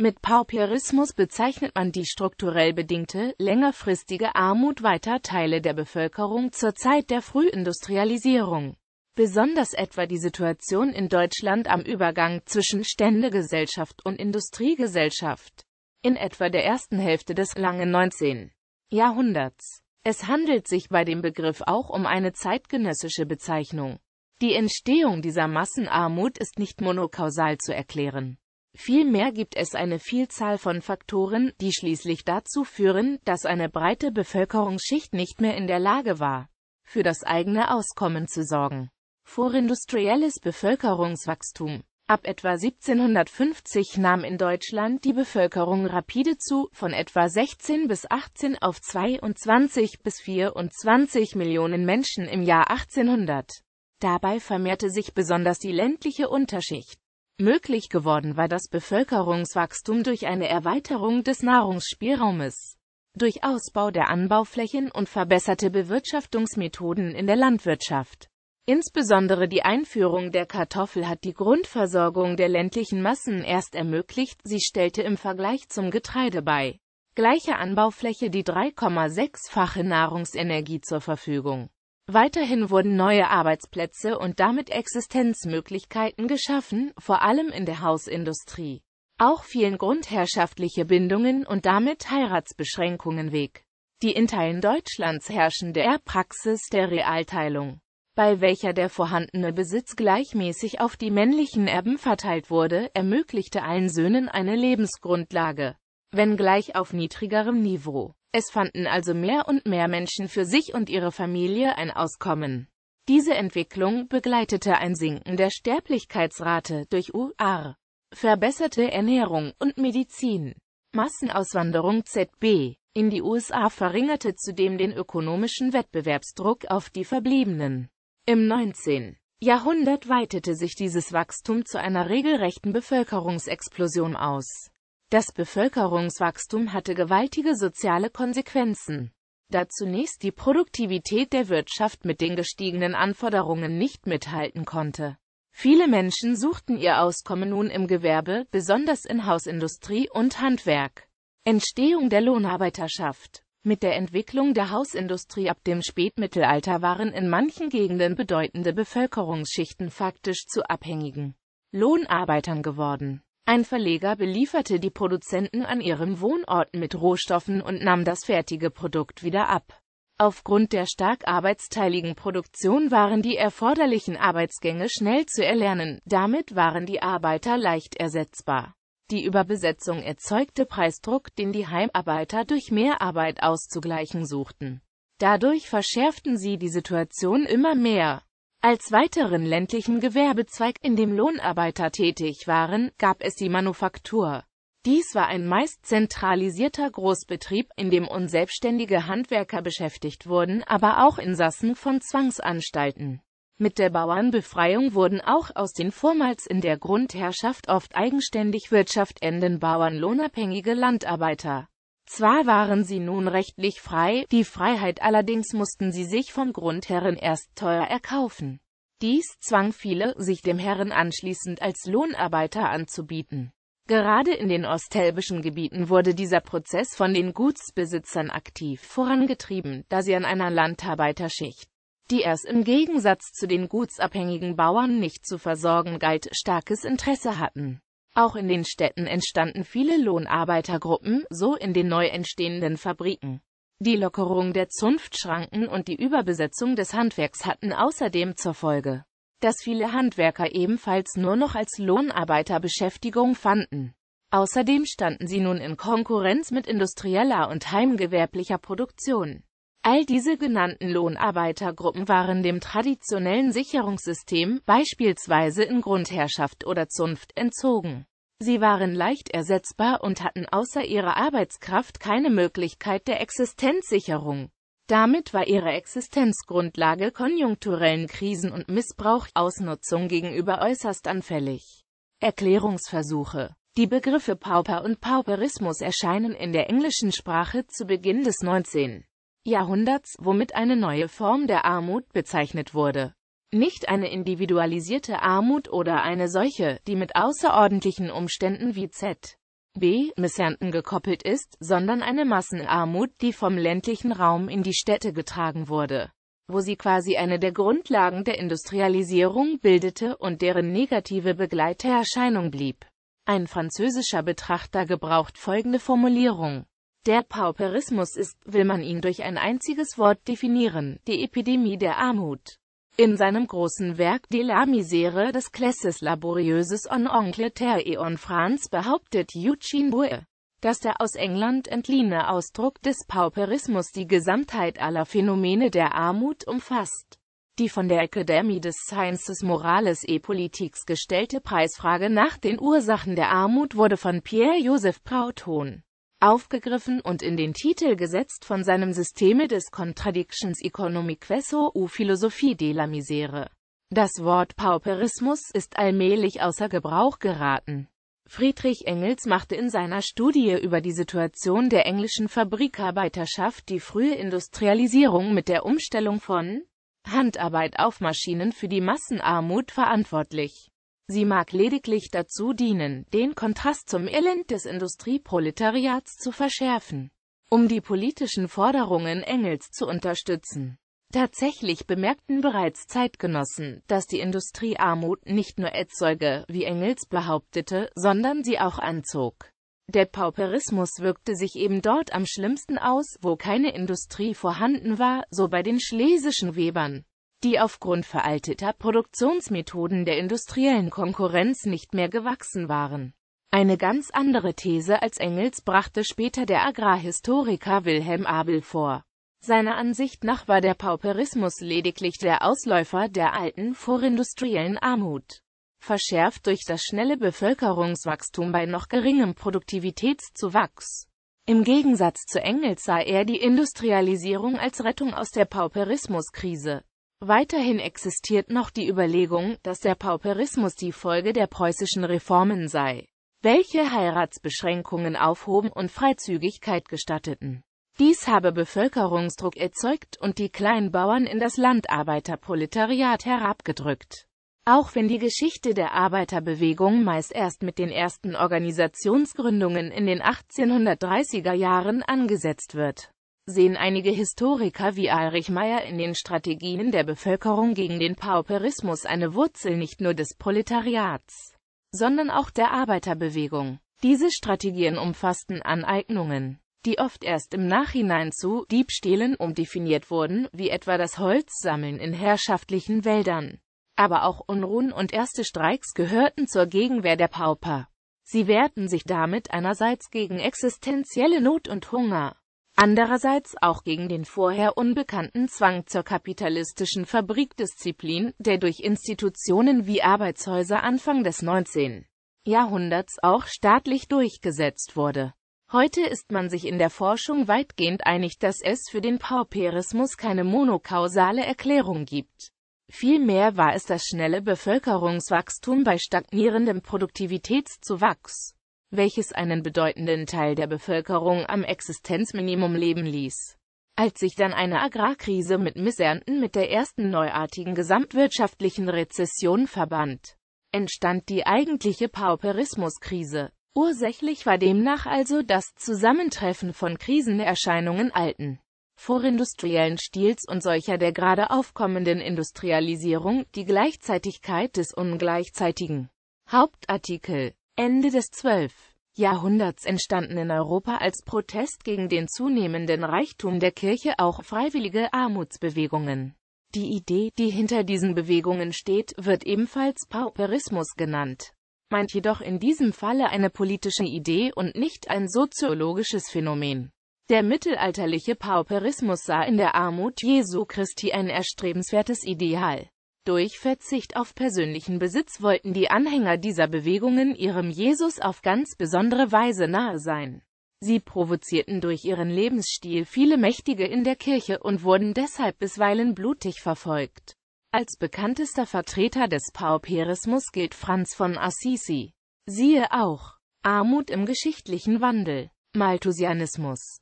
Mit Pauperismus bezeichnet man die strukturell bedingte, längerfristige Armut weiter Teile der Bevölkerung zur Zeit der Frühindustrialisierung. Besonders etwa die Situation in Deutschland am Übergang zwischen Ständegesellschaft und Industriegesellschaft in etwa der ersten Hälfte des langen 19. Jahrhunderts. Es handelt sich bei dem Begriff auch um eine zeitgenössische Bezeichnung. Die Entstehung dieser Massenarmut ist nicht monokausal zu erklären. Vielmehr gibt es eine Vielzahl von Faktoren, die schließlich dazu führen, dass eine breite Bevölkerungsschicht nicht mehr in der Lage war, für das eigene Auskommen zu sorgen. Vorindustrielles Bevölkerungswachstum Ab etwa 1750 nahm in Deutschland die Bevölkerung rapide zu, von etwa 16 bis 18 auf 22 bis 24 Millionen Menschen im Jahr 1800. Dabei vermehrte sich besonders die ländliche Unterschicht. Möglich geworden war das Bevölkerungswachstum durch eine Erweiterung des Nahrungsspielraumes, durch Ausbau der Anbauflächen und verbesserte Bewirtschaftungsmethoden in der Landwirtschaft. Insbesondere die Einführung der Kartoffel hat die Grundversorgung der ländlichen Massen erst ermöglicht, sie stellte im Vergleich zum Getreide bei gleicher Anbaufläche die 3,6-fache Nahrungsenergie zur Verfügung. Weiterhin wurden neue Arbeitsplätze und damit Existenzmöglichkeiten geschaffen, vor allem in der Hausindustrie. Auch fielen grundherrschaftliche Bindungen und damit Heiratsbeschränkungen weg. Die in Teilen Deutschlands herrschende Erbpraxis der Realteilung, bei welcher der vorhandene Besitz gleichmäßig auf die männlichen Erben verteilt wurde, ermöglichte allen Söhnen eine Lebensgrundlage, wenngleich auf niedrigerem Niveau. Es fanden also mehr und mehr Menschen für sich und ihre Familie ein Auskommen. Diese Entwicklung begleitete ein Sinken der Sterblichkeitsrate durch UR, verbesserte Ernährung und Medizin. Massenauswanderung ZB in die USA verringerte zudem den ökonomischen Wettbewerbsdruck auf die Verbliebenen. Im 19. Jahrhundert weitete sich dieses Wachstum zu einer regelrechten Bevölkerungsexplosion aus das Bevölkerungswachstum hatte gewaltige soziale Konsequenzen. Da zunächst die Produktivität der Wirtschaft mit den gestiegenen Anforderungen nicht mithalten konnte. Viele Menschen suchten ihr Auskommen nun im Gewerbe, besonders in Hausindustrie und Handwerk. Entstehung der Lohnarbeiterschaft Mit der Entwicklung der Hausindustrie ab dem Spätmittelalter waren in manchen Gegenden bedeutende Bevölkerungsschichten faktisch zu abhängigen Lohnarbeitern geworden. Ein Verleger belieferte die Produzenten an ihrem Wohnort mit Rohstoffen und nahm das fertige Produkt wieder ab. Aufgrund der stark arbeitsteiligen Produktion waren die erforderlichen Arbeitsgänge schnell zu erlernen, damit waren die Arbeiter leicht ersetzbar. Die Überbesetzung erzeugte Preisdruck, den die Heimarbeiter durch Mehrarbeit auszugleichen suchten. Dadurch verschärften sie die Situation immer mehr. Als weiteren ländlichen Gewerbezweig, in dem Lohnarbeiter tätig waren, gab es die Manufaktur. Dies war ein meist zentralisierter Großbetrieb, in dem unselbstständige Handwerker beschäftigt wurden, aber auch Insassen von Zwangsanstalten. Mit der Bauernbefreiung wurden auch aus den vormals in der Grundherrschaft oft eigenständig wirtschaftenden Bauern lohnabhängige Landarbeiter. Zwar waren sie nun rechtlich frei, die Freiheit allerdings mussten sie sich vom Grundherren erst teuer erkaufen. Dies zwang viele, sich dem Herren anschließend als Lohnarbeiter anzubieten. Gerade in den osthelbischen Gebieten wurde dieser Prozess von den Gutsbesitzern aktiv vorangetrieben, da sie an einer Landarbeiterschicht, die erst im Gegensatz zu den gutsabhängigen Bauern nicht zu versorgen galt, starkes Interesse hatten. Auch in den Städten entstanden viele Lohnarbeitergruppen, so in den neu entstehenden Fabriken. Die Lockerung der Zunftschranken und die Überbesetzung des Handwerks hatten außerdem zur Folge, dass viele Handwerker ebenfalls nur noch als Lohnarbeiter Beschäftigung fanden. Außerdem standen sie nun in Konkurrenz mit industrieller und heimgewerblicher Produktion. All diese genannten Lohnarbeitergruppen waren dem traditionellen Sicherungssystem, beispielsweise in Grundherrschaft oder Zunft, entzogen. Sie waren leicht ersetzbar und hatten außer ihrer Arbeitskraft keine Möglichkeit der Existenzsicherung. Damit war ihre Existenzgrundlage konjunkturellen Krisen und Missbrauch, Ausnutzung gegenüber äußerst anfällig. Erklärungsversuche Die Begriffe Pauper und Pauperismus erscheinen in der englischen Sprache zu Beginn des 19. Jahrhunderts, womit eine neue Form der Armut bezeichnet wurde. Nicht eine individualisierte Armut oder eine solche, die mit außerordentlichen Umständen wie Z. B. Missernten gekoppelt ist, sondern eine Massenarmut, die vom ländlichen Raum in die Städte getragen wurde, wo sie quasi eine der Grundlagen der Industrialisierung bildete und deren negative Begleiterscheinung blieb. Ein französischer Betrachter gebraucht folgende Formulierung. Der Pauperismus ist, will man ihn durch ein einziges Wort definieren, die Epidemie der Armut. In seinem großen Werk De la misère des classes laborieuses en Angleterre et en France behauptet Eugene Bue, dass der aus England entliehene Ausdruck des Pauperismus die Gesamtheit aller Phänomene der Armut umfasst. Die von der Académie des Sciences Morales et Politiques gestellte Preisfrage nach den Ursachen der Armut wurde von Pierre-Joseph Proudhon aufgegriffen und in den Titel gesetzt von seinem Systeme des Contradictions Economy Queso u Philosophie de la Misere. Das Wort Pauperismus ist allmählich außer Gebrauch geraten. Friedrich Engels machte in seiner Studie über die Situation der englischen Fabrikarbeiterschaft die frühe Industrialisierung mit der Umstellung von Handarbeit auf Maschinen für die Massenarmut verantwortlich. Sie mag lediglich dazu dienen, den Kontrast zum Elend des Industrieproletariats zu verschärfen, um die politischen Forderungen Engels zu unterstützen. Tatsächlich bemerkten bereits Zeitgenossen, dass die Industriearmut nicht nur erzeuge, wie Engels behauptete, sondern sie auch anzog. Der Pauperismus wirkte sich eben dort am schlimmsten aus, wo keine Industrie vorhanden war, so bei den schlesischen Webern die aufgrund veralteter Produktionsmethoden der industriellen Konkurrenz nicht mehr gewachsen waren. Eine ganz andere These als Engels brachte später der Agrarhistoriker Wilhelm Abel vor. Seiner Ansicht nach war der Pauperismus lediglich der Ausläufer der alten vorindustriellen Armut. Verschärft durch das schnelle Bevölkerungswachstum bei noch geringem Produktivitätszuwachs. Im Gegensatz zu Engels sah er die Industrialisierung als Rettung aus der Pauperismuskrise. Weiterhin existiert noch die Überlegung, dass der Pauperismus die Folge der preußischen Reformen sei, welche Heiratsbeschränkungen aufhoben und Freizügigkeit gestatteten. Dies habe Bevölkerungsdruck erzeugt und die Kleinbauern in das Landarbeiterproletariat herabgedrückt. Auch wenn die Geschichte der Arbeiterbewegung meist erst mit den ersten Organisationsgründungen in den 1830er Jahren angesetzt wird sehen einige Historiker wie Alrich Meyer in den Strategien der Bevölkerung gegen den Pauperismus eine Wurzel nicht nur des Proletariats, sondern auch der Arbeiterbewegung. Diese Strategien umfassten Aneignungen, die oft erst im Nachhinein zu Diebstählen umdefiniert wurden, wie etwa das Holzsammeln in herrschaftlichen Wäldern. Aber auch Unruhen und erste Streiks gehörten zur Gegenwehr der Pauper. Sie wehrten sich damit einerseits gegen existenzielle Not und Hunger, andererseits auch gegen den vorher unbekannten Zwang zur kapitalistischen Fabrikdisziplin, der durch Institutionen wie Arbeitshäuser Anfang des 19. Jahrhunderts auch staatlich durchgesetzt wurde. Heute ist man sich in der Forschung weitgehend einig, dass es für den Pauperismus keine monokausale Erklärung gibt. Vielmehr war es das schnelle Bevölkerungswachstum bei stagnierendem Produktivitätszuwachs welches einen bedeutenden Teil der Bevölkerung am Existenzminimum leben ließ. Als sich dann eine Agrarkrise mit Missernten mit der ersten neuartigen gesamtwirtschaftlichen Rezession verband, entstand die eigentliche Pauperismuskrise. Ursächlich war demnach also das Zusammentreffen von Krisenerscheinungen alten, vorindustriellen Stils und solcher der gerade aufkommenden Industrialisierung, die Gleichzeitigkeit des Ungleichzeitigen. Hauptartikel Ende des 12. Jahrhunderts entstanden in Europa als Protest gegen den zunehmenden Reichtum der Kirche auch freiwillige Armutsbewegungen. Die Idee, die hinter diesen Bewegungen steht, wird ebenfalls Pauperismus genannt, meint jedoch in diesem Falle eine politische Idee und nicht ein soziologisches Phänomen. Der mittelalterliche Pauperismus sah in der Armut Jesu Christi ein erstrebenswertes Ideal. Durch Verzicht auf persönlichen Besitz wollten die Anhänger dieser Bewegungen ihrem Jesus auf ganz besondere Weise nahe sein. Sie provozierten durch ihren Lebensstil viele Mächtige in der Kirche und wurden deshalb bisweilen blutig verfolgt. Als bekanntester Vertreter des Pauperismus gilt Franz von Assisi. Siehe auch Armut im geschichtlichen Wandel Malthusianismus